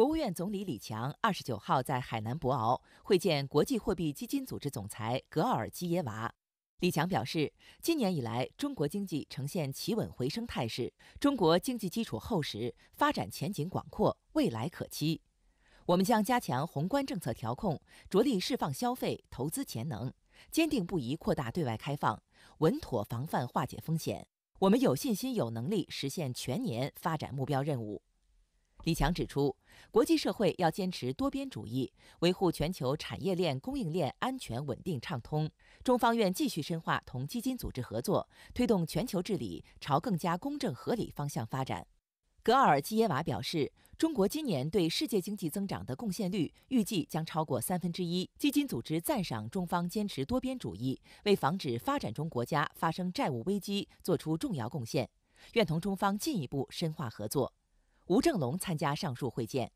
国务院总理李强二十九号在海南博鳌会见国际货币基金组织总裁格奥尔基耶娃。李强表示，今年以来，中国经济呈现企稳回升态势，中国经济基础厚实，发展前景广阔，未来可期。我们将加强宏观政策调控，着力释放消费投资潜能，坚定不移扩大对外开放，稳妥防范化解风险。我们有信心、有能力实现全年发展目标任务。李强指出，国际社会要坚持多边主义，维护全球产业链、供应链安全稳定畅通。中方愿继续深化同基金组织合作，推动全球治理朝更加公正合理方向发展。格奥尔基耶娃表示，中国今年对世界经济增长的贡献率预计将超过三分之一。基金组织赞赏中方坚持多边主义，为防止发展中国家发生债务危机做出重要贡献，愿同中方进一步深化合作。吴正龙参加上述会见。